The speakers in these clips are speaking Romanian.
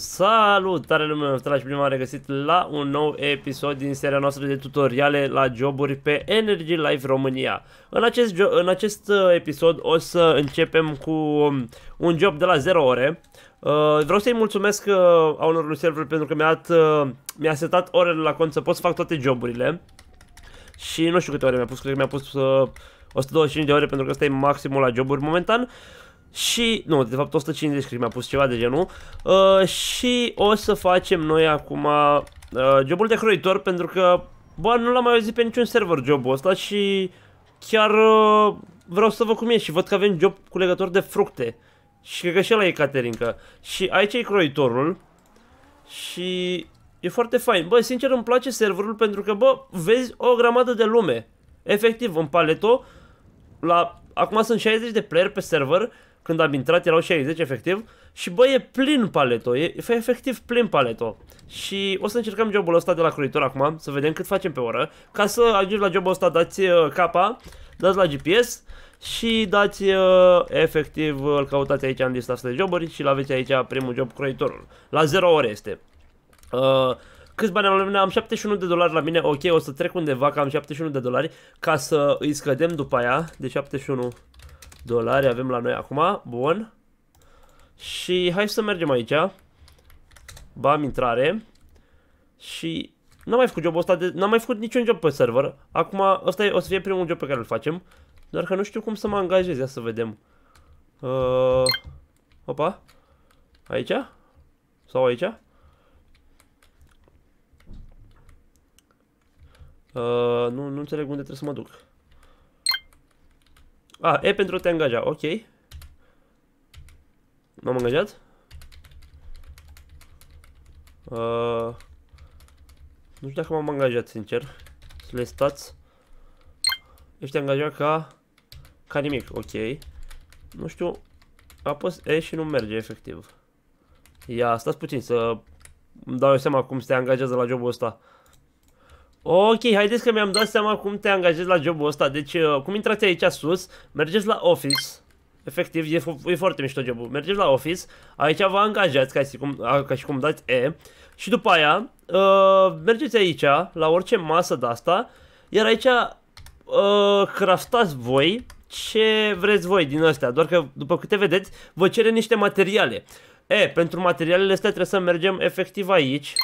Salutare lumea, dragi prima am regăsit la un nou episod din seria noastră de tutoriale la joburi pe Energy Life România. În acest, în acest uh, episod o să începem cu um, un job de la 0 ore. Uh, vreau să-i mulțumesc uh, a unor lui server pentru că mi-a uh, mi setat orele la cont să pot să fac toate joburile. Și nu știu câte ore mi-a pus, cred că mi-a pus uh, 125 de ore pentru că ăsta e maximul la joburi momentan. Uh, și, nu, de fapt 150 cred că mi-a pus ceva de genul uh, Și o să facem noi acum uh, jobul de croitor pentru că Bă, nu l-am mai auzit pe niciun server jobul ăsta și chiar uh, vreau să vă cum e și văd că avem job cu legător de fructe Și cred că și ăla e caterinca Și aici e croitorul Și e foarte fain Bă, sincer îmi place serverul pentru că, bă, vezi o grămadă de lume Efectiv, în paleto la... Acum sunt 60 de player pe server când am intrat erau 60 efectiv și bă, e plin paleto, e, e efectiv plin paleto Și o să încercăm jobul ăsta de la croitor acum, să vedem cât facem pe oră. Ca să ajungi la jobul ăsta dați uh, capa, dați la GPS și dați uh, efectiv, îl căutați aici în lista asta de joburi și l-aveți aici primul job curitorul. La 0 ore este. Uh, câți bani am la mine? Am 71 de dolari la mine, ok, o să trec undeva că am 71 de dolari ca să îi scădem după aia de 71 dolari avem la noi acum, bun. Și hai să mergem aici. Bam, intrare. Și n-am mai făcut jobul ăsta, n-am mai făcut niciun job pe server. Acum ăsta e, o să fie primul job pe care îl facem. Doar că nu știu cum să mă angajez, ia să vedem. Uh, opa. Aici? Sau aici? Uh, nu, nu înțeleg unde trebuie să mă duc. A, E pentru a te angaja, ok. M-am angajat? Uh, nu știu dacă m-am angajat, sincer. Să le stați. Ești angajat ca... Ca nimic, ok. Nu știu... Apoi E și nu merge, efectiv. Ia, stați puțin să... Îmi dau eu seama cum se angajează la jobul ăsta. Ok, haideți că mi-am dat seama cum te angajezi la jobul ăsta. Deci, uh, cum intrați aici sus, mergeți la office. Efectiv, e, e foarte mișto jobul. Mergeți la office, aici vă angajați ca și cum, ca și cum dați E. Și după aia, uh, mergeți aici, la orice masă de asta, iar aici uh, craftați voi ce vreți voi din astea. Doar că, după câte vedeți, vă cere niște materiale. E, pentru materialele astea trebuie să mergem efectiv aici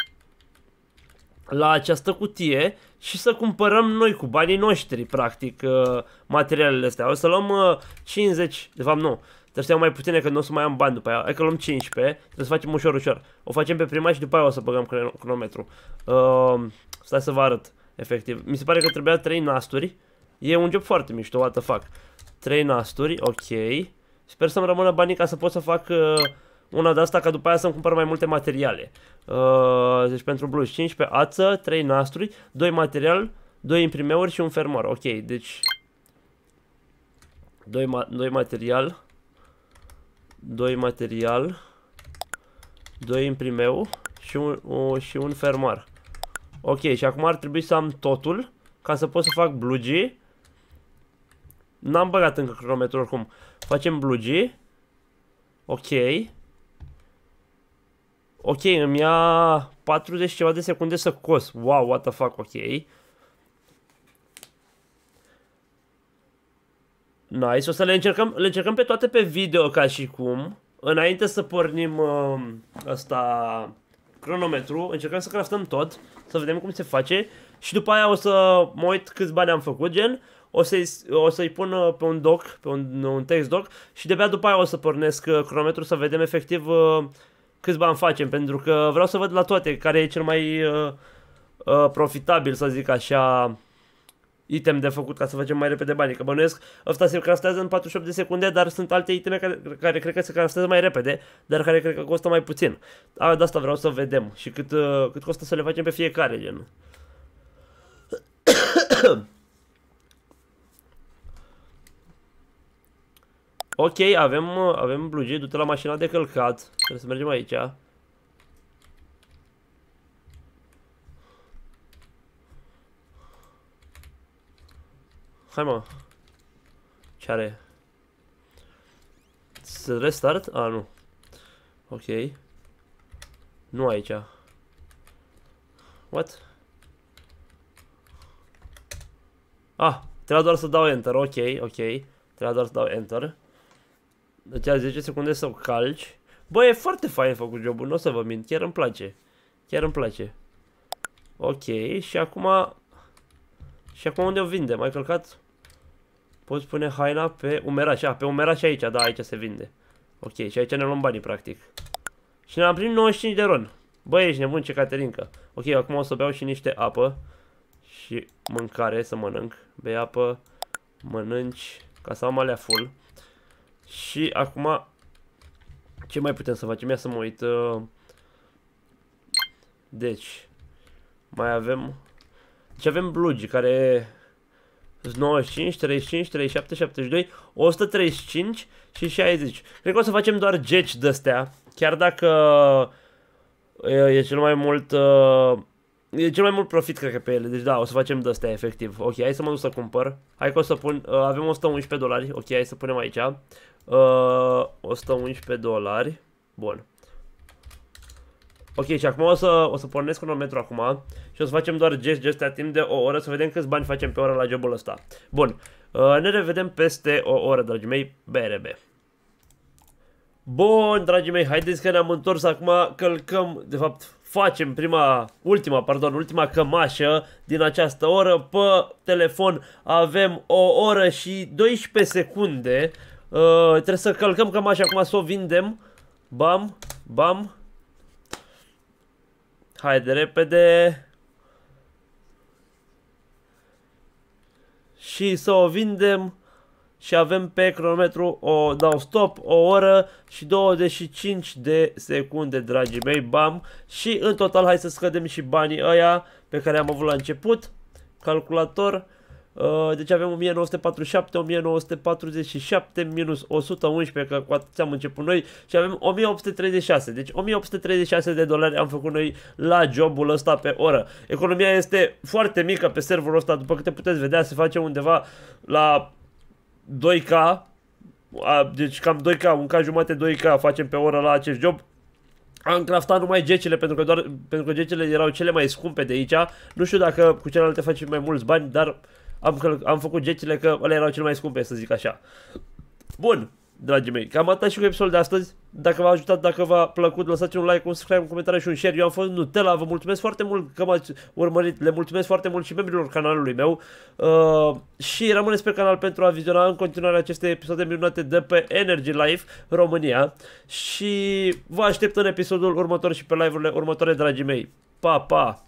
la această cutie și să cumpărăm noi cu banii noștri, practic, uh, materialele astea. O să luăm 50, uh, de fapt nu, trebuie să iau mai puține că nu o să mai am bani după aia. Hai că luăm 15, trebuie să facem ușor, ușor. O facem pe prima și după aia o să băgăm cronometru. Uh, stai să vă arăt, efectiv. Mi se pare că trebuia 3 nasturi. E un job foarte mișto, what the fuck. 3 nasturi, ok. Sper să-mi rămână banii ca să pot să fac... Uh, una de asta ca după aia să-mi cumpăr mai multe materiale. Uh, deci pentru blues 15 ață, 3 nasturi, 2 material, 2 imprimeuri și un fermor. Ok, deci 2, ma 2 material, 2 material, 2 imprimeu și un, uh, și un fermar. Ok, și acum ar trebui să am totul ca să pot să fac blugi. N-am băgat încă cronometru oricum. Facem blugi. Ok. Ok, îmi ia 40 ceva de secunde să cos. Wow, what the fuck, ok. Nice, o să le încercăm, le încercăm pe toate pe video ca și cum. Înainte să pornim uh, um, asta cronometru, încercăm să craftăm tot, să vedem cum se face și după aia o să mă uit câți bani am făcut, gen, o să-i o să pun uh, pe un doc, pe un, un text doc și de pe după aia o să pornesc uh, cronometru să vedem efectiv uh, câți bani facem, pentru că vreau să văd la toate care e cel mai uh, uh, profitabil, să zic așa, item de făcut ca să facem mai repede bani. Că bănuiesc, ăsta se craftează în 48 de secunde, dar sunt alte iteme care, care cred că se craftează mai repede, dar care cred că costă mai puțin. A, de asta vreau să vedem și cât, uh, cât costă să le facem pe fiecare, gen. Ok, avem, uh, avem Blue Jay, du-te la mașina de călcat. Trebuie să mergem aici. Hai mă. Ce are? Să restart? A, ah, nu. Ok. Nu aici. What? Ah, Trebuie doar să dau enter, ok, ok. Trebuie doar să dau enter. Deci ai 10 secunde să o calci. Bă, e foarte fain făcut jobul, nu o să vă mint, chiar îmi place. Chiar îmi place. Ok, și acum... Și acum unde o vinde? Mai călcat? Poți pune haina pe umeraș. A, pe umeraș aici, da, aici se vinde. Ok, și aici ne luăm banii, practic. Și ne-am primit 95 de ron. Bă, ești nebun, ce caterincă. Ok, acum o să beau și niște apă. Și mâncare, să mănânc. Bei apă, mănânci, ca să am alea full. Și acum, ce mai putem să facem? Ia să mă uit. Uh, deci, mai avem... ce deci avem blugi care 95, 35, 37, 72, 135 și 60. Cred că o să facem doar geci de-astea, chiar dacă uh, e cel mai mult... Uh, e cel mai mult profit, cred că, pe ele. Deci da, o să facem de astea efectiv. Ok, hai să mă duc să cumpăr. Hai că o să pun... avem 111 dolari. Ok, hai să punem aici. Uh, 111 dolari. Bun. Ok, și acum o să, o să pornesc cronometru acum și o să facem doar gest gestea timp de o oră să vedem câți bani facem pe oră la jobul ăsta. Bun, uh, ne revedem peste o oră, dragii mei, BRB. Bun, dragii mei, haideți că ne-am întors acum, călcăm, de fapt, facem prima, ultima, pardon, ultima cămașă din această oră pe telefon. Avem o oră și 12 secunde. Uh, trebuie să călcăm cam așa acum să o vindem. Bam, bam. Haide, repede. Și să o vindem. Și avem pe cronometru, o dau stop, o oră și 25 de secunde, dragii mei, bam. Și în total, hai să scădem și banii ăia pe care am avut la început. Calculator. Uh, deci avem 1947, 1947, minus 111, că cu atât am început noi și avem 1836. Deci 1836 de dolari am făcut noi la jobul ăsta pe oră. Economia este foarte mică pe serverul ăsta, după câte puteți vedea, se face undeva la 2K, deci cam 2K, un K jumate 2K facem pe oră la acest job. Am craftat numai gecile pentru că, doar, pentru că gecile erau cele mai scumpe de aici. Nu știu dacă cu celelalte facem mai mulți bani, dar am, am făcut gecile că alea erau cele mai scumpe, să zic așa. Bun, dragii mei, cam atât și cu episodul de astăzi. Dacă v-a ajutat, dacă v-a plăcut, lăsați un like, un subscribe, un comentariu și un share. Eu am fost Nutella, vă mulțumesc foarte mult că m-ați urmărit, le mulțumesc foarte mult și membrilor canalului meu uh, și rămâneți pe canal pentru a viziona în continuare aceste episoade minunate de pe Energy Life România și vă aștept în episodul următor și pe live-urile următoare, dragii mei. Pa, pa!